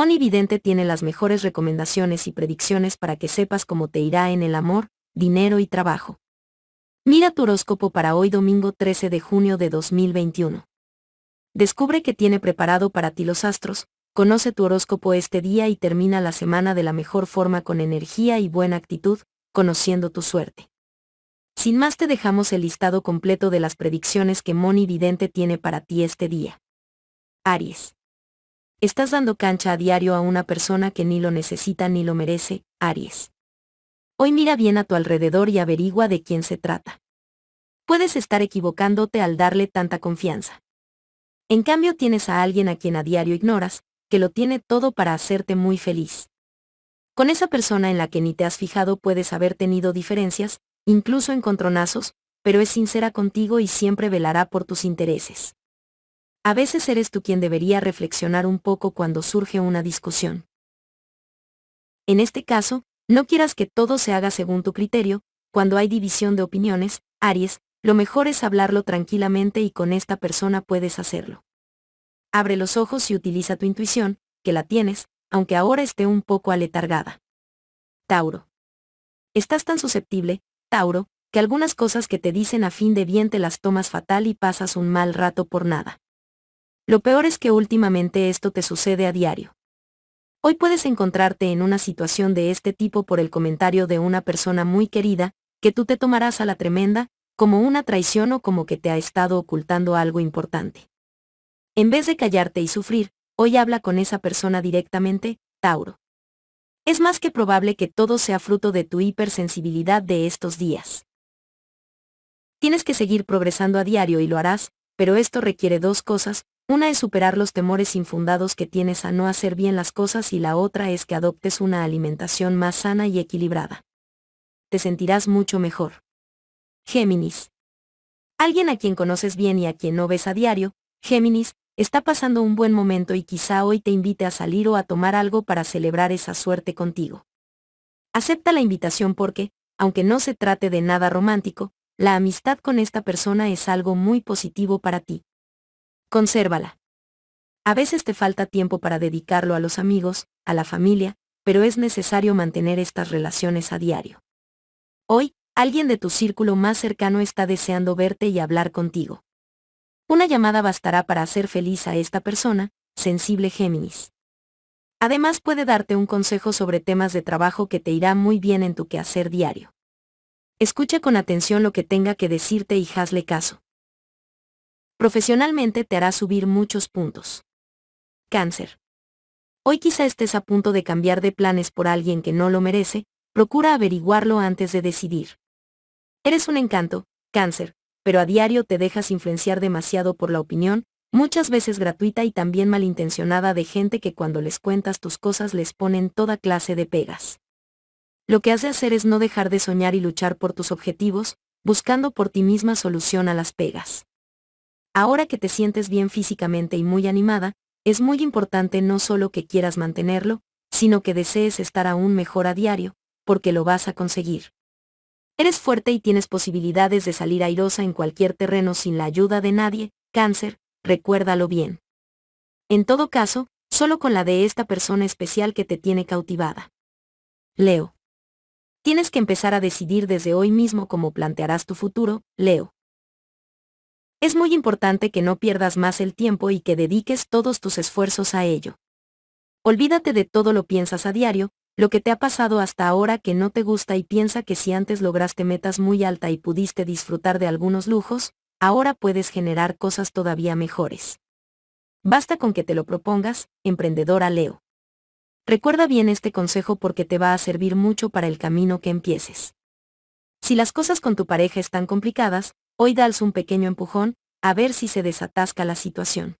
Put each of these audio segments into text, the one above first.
Moni Vidente tiene las mejores recomendaciones y predicciones para que sepas cómo te irá en el amor, dinero y trabajo. Mira tu horóscopo para hoy domingo 13 de junio de 2021. Descubre qué tiene preparado para ti los astros, conoce tu horóscopo este día y termina la semana de la mejor forma con energía y buena actitud, conociendo tu suerte. Sin más te dejamos el listado completo de las predicciones que Moni Vidente tiene para ti este día. Aries. Estás dando cancha a diario a una persona que ni lo necesita ni lo merece, Aries. Hoy mira bien a tu alrededor y averigua de quién se trata. Puedes estar equivocándote al darle tanta confianza. En cambio tienes a alguien a quien a diario ignoras, que lo tiene todo para hacerte muy feliz. Con esa persona en la que ni te has fijado puedes haber tenido diferencias, incluso encontronazos, pero es sincera contigo y siempre velará por tus intereses. A veces eres tú quien debería reflexionar un poco cuando surge una discusión. En este caso, no quieras que todo se haga según tu criterio, cuando hay división de opiniones, Aries, lo mejor es hablarlo tranquilamente y con esta persona puedes hacerlo. Abre los ojos y utiliza tu intuición, que la tienes, aunque ahora esté un poco aletargada. Tauro. Estás tan susceptible, Tauro, que algunas cosas que te dicen a fin de bien te las tomas fatal y pasas un mal rato por nada. Lo peor es que últimamente esto te sucede a diario. Hoy puedes encontrarte en una situación de este tipo por el comentario de una persona muy querida, que tú te tomarás a la tremenda, como una traición o como que te ha estado ocultando algo importante. En vez de callarte y sufrir, hoy habla con esa persona directamente, Tauro. Es más que probable que todo sea fruto de tu hipersensibilidad de estos días. Tienes que seguir progresando a diario y lo harás, pero esto requiere dos cosas, una es superar los temores infundados que tienes a no hacer bien las cosas y la otra es que adoptes una alimentación más sana y equilibrada. Te sentirás mucho mejor. Géminis. Alguien a quien conoces bien y a quien no ves a diario, Géminis, está pasando un buen momento y quizá hoy te invite a salir o a tomar algo para celebrar esa suerte contigo. Acepta la invitación porque, aunque no se trate de nada romántico, la amistad con esta persona es algo muy positivo para ti consérvala. A veces te falta tiempo para dedicarlo a los amigos, a la familia, pero es necesario mantener estas relaciones a diario. Hoy, alguien de tu círculo más cercano está deseando verte y hablar contigo. Una llamada bastará para hacer feliz a esta persona, sensible Géminis. Además puede darte un consejo sobre temas de trabajo que te irá muy bien en tu quehacer diario. Escucha con atención lo que tenga que decirte y hazle caso. Profesionalmente te hará subir muchos puntos. Cáncer. Hoy quizá estés a punto de cambiar de planes por alguien que no lo merece, procura averiguarlo antes de decidir. Eres un encanto, cáncer, pero a diario te dejas influenciar demasiado por la opinión, muchas veces gratuita y también malintencionada de gente que cuando les cuentas tus cosas les ponen toda clase de pegas. Lo que has de hacer es no dejar de soñar y luchar por tus objetivos, buscando por ti misma solución a las pegas. Ahora que te sientes bien físicamente y muy animada, es muy importante no solo que quieras mantenerlo, sino que desees estar aún mejor a diario, porque lo vas a conseguir. Eres fuerte y tienes posibilidades de salir airosa en cualquier terreno sin la ayuda de nadie, cáncer, recuérdalo bien. En todo caso, solo con la de esta persona especial que te tiene cautivada. Leo. Tienes que empezar a decidir desde hoy mismo cómo plantearás tu futuro, Leo. Es muy importante que no pierdas más el tiempo y que dediques todos tus esfuerzos a ello. Olvídate de todo lo piensas a diario, lo que te ha pasado hasta ahora que no te gusta y piensa que si antes lograste metas muy alta y pudiste disfrutar de algunos lujos, ahora puedes generar cosas todavía mejores. Basta con que te lo propongas, emprendedora Leo. Recuerda bien este consejo porque te va a servir mucho para el camino que empieces. Si las cosas con tu pareja están complicadas, hoy dals un pequeño empujón, a ver si se desatasca la situación.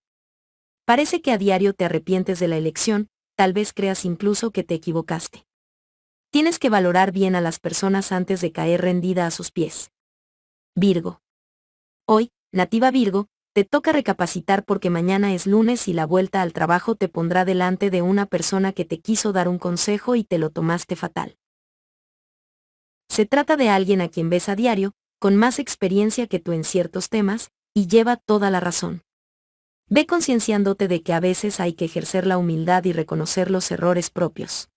Parece que a diario te arrepientes de la elección, tal vez creas incluso que te equivocaste. Tienes que valorar bien a las personas antes de caer rendida a sus pies. Virgo. Hoy, nativa Virgo, te toca recapacitar porque mañana es lunes y la vuelta al trabajo te pondrá delante de una persona que te quiso dar un consejo y te lo tomaste fatal. Se trata de alguien a quien ves a diario, con más experiencia que tú en ciertos temas, y lleva toda la razón. Ve concienciándote de que a veces hay que ejercer la humildad y reconocer los errores propios.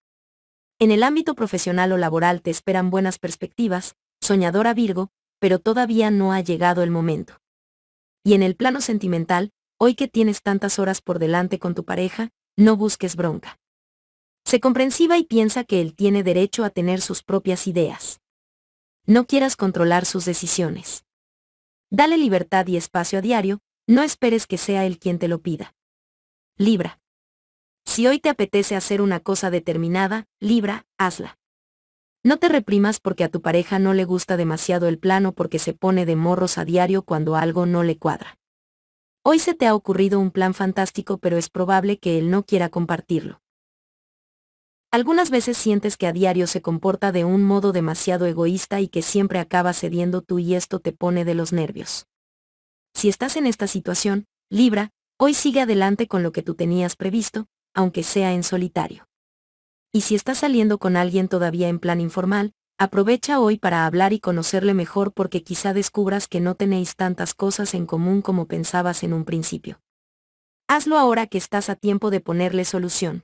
En el ámbito profesional o laboral te esperan buenas perspectivas, soñadora Virgo, pero todavía no ha llegado el momento. Y en el plano sentimental, hoy que tienes tantas horas por delante con tu pareja, no busques bronca. Se comprensiva y piensa que él tiene derecho a tener sus propias ideas. No quieras controlar sus decisiones. Dale libertad y espacio a diario, no esperes que sea él quien te lo pida. Libra. Si hoy te apetece hacer una cosa determinada, Libra, hazla. No te reprimas porque a tu pareja no le gusta demasiado el plano porque se pone de morros a diario cuando algo no le cuadra. Hoy se te ha ocurrido un plan fantástico pero es probable que él no quiera compartirlo. Algunas veces sientes que a diario se comporta de un modo demasiado egoísta y que siempre acaba cediendo tú y esto te pone de los nervios. Si estás en esta situación, Libra, hoy sigue adelante con lo que tú tenías previsto, aunque sea en solitario. Y si estás saliendo con alguien todavía en plan informal, aprovecha hoy para hablar y conocerle mejor porque quizá descubras que no tenéis tantas cosas en común como pensabas en un principio. Hazlo ahora que estás a tiempo de ponerle solución.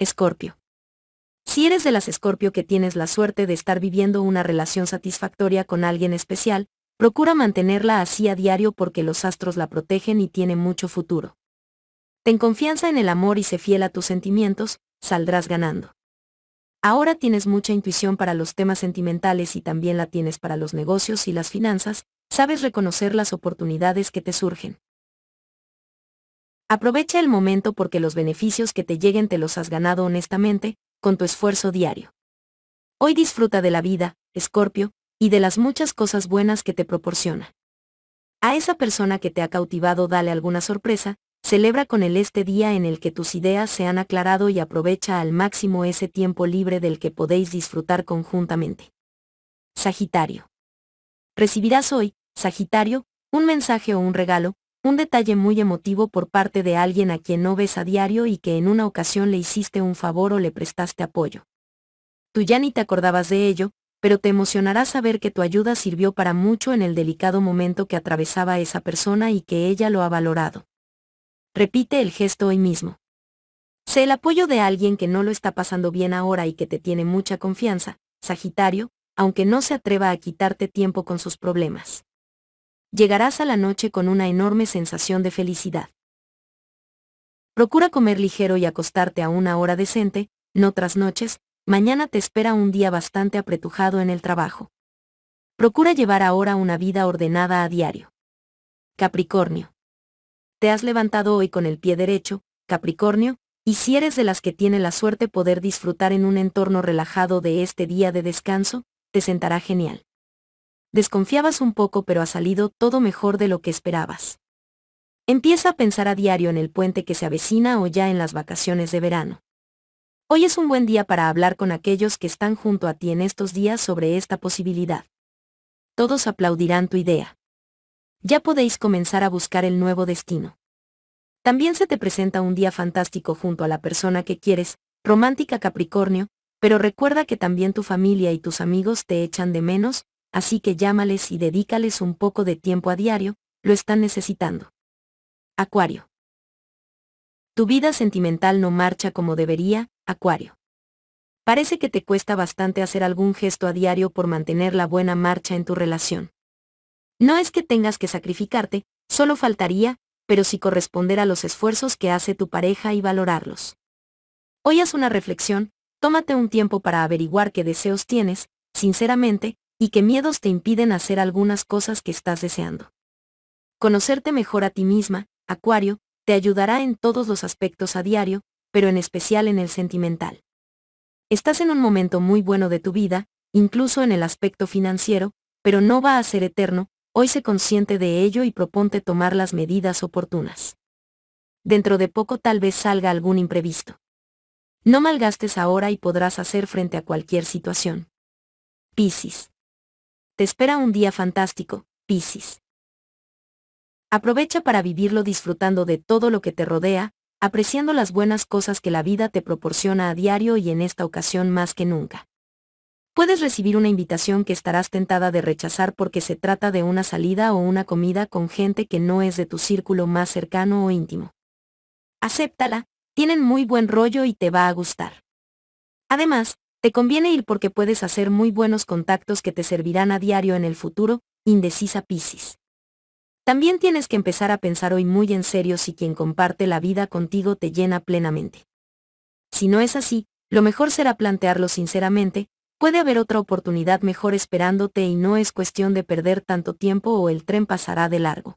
Escorpio. Si eres de las Escorpio que tienes la suerte de estar viviendo una relación satisfactoria con alguien especial, procura mantenerla así a diario porque los astros la protegen y tiene mucho futuro. Ten confianza en el amor y sé fiel a tus sentimientos, saldrás ganando. Ahora tienes mucha intuición para los temas sentimentales y también la tienes para los negocios y las finanzas, sabes reconocer las oportunidades que te surgen. Aprovecha el momento porque los beneficios que te lleguen te los has ganado honestamente, con tu esfuerzo diario. Hoy disfruta de la vida, Escorpio, y de las muchas cosas buenas que te proporciona. A esa persona que te ha cautivado dale alguna sorpresa, celebra con él este día en el que tus ideas se han aclarado y aprovecha al máximo ese tiempo libre del que podéis disfrutar conjuntamente. Sagitario. Recibirás hoy, Sagitario, un mensaje o un regalo, un detalle muy emotivo por parte de alguien a quien no ves a diario y que en una ocasión le hiciste un favor o le prestaste apoyo. Tú ya ni te acordabas de ello, pero te emocionará saber que tu ayuda sirvió para mucho en el delicado momento que atravesaba esa persona y que ella lo ha valorado. Repite el gesto hoy mismo. Sé el apoyo de alguien que no lo está pasando bien ahora y que te tiene mucha confianza, Sagitario, aunque no se atreva a quitarte tiempo con sus problemas llegarás a la noche con una enorme sensación de felicidad. Procura comer ligero y acostarte a una hora decente, no tras noches, mañana te espera un día bastante apretujado en el trabajo. Procura llevar ahora una vida ordenada a diario. Capricornio. Te has levantado hoy con el pie derecho, Capricornio, y si eres de las que tiene la suerte poder disfrutar en un entorno relajado de este día de descanso, te sentará genial desconfiabas un poco pero ha salido todo mejor de lo que esperabas. Empieza a pensar a diario en el puente que se avecina o ya en las vacaciones de verano. Hoy es un buen día para hablar con aquellos que están junto a ti en estos días sobre esta posibilidad. Todos aplaudirán tu idea. Ya podéis comenzar a buscar el nuevo destino. También se te presenta un día fantástico junto a la persona que quieres, romántica Capricornio, pero recuerda que también tu familia y tus amigos te echan de menos, así que llámales y dedícales un poco de tiempo a diario, lo están necesitando. Acuario. Tu vida sentimental no marcha como debería, Acuario. Parece que te cuesta bastante hacer algún gesto a diario por mantener la buena marcha en tu relación. No es que tengas que sacrificarte, solo faltaría, pero sí corresponder a los esfuerzos que hace tu pareja y valorarlos. Hoy haz una reflexión, tómate un tiempo para averiguar qué deseos tienes, sinceramente, y qué miedos te impiden hacer algunas cosas que estás deseando. Conocerte mejor a ti misma, Acuario, te ayudará en todos los aspectos a diario, pero en especial en el sentimental. Estás en un momento muy bueno de tu vida, incluso en el aspecto financiero, pero no va a ser eterno, hoy se consciente de ello y proponte tomar las medidas oportunas. Dentro de poco tal vez salga algún imprevisto. No malgastes ahora y podrás hacer frente a cualquier situación. Piscis. Te espera un día fantástico, Piscis. Aprovecha para vivirlo disfrutando de todo lo que te rodea, apreciando las buenas cosas que la vida te proporciona a diario y en esta ocasión más que nunca. Puedes recibir una invitación que estarás tentada de rechazar porque se trata de una salida o una comida con gente que no es de tu círculo más cercano o íntimo. Acéptala, tienen muy buen rollo y te va a gustar. Además, te conviene ir porque puedes hacer muy buenos contactos que te servirán a diario en el futuro, indecisa Piscis. También tienes que empezar a pensar hoy muy en serio si quien comparte la vida contigo te llena plenamente. Si no es así, lo mejor será plantearlo sinceramente, puede haber otra oportunidad mejor esperándote y no es cuestión de perder tanto tiempo o el tren pasará de largo.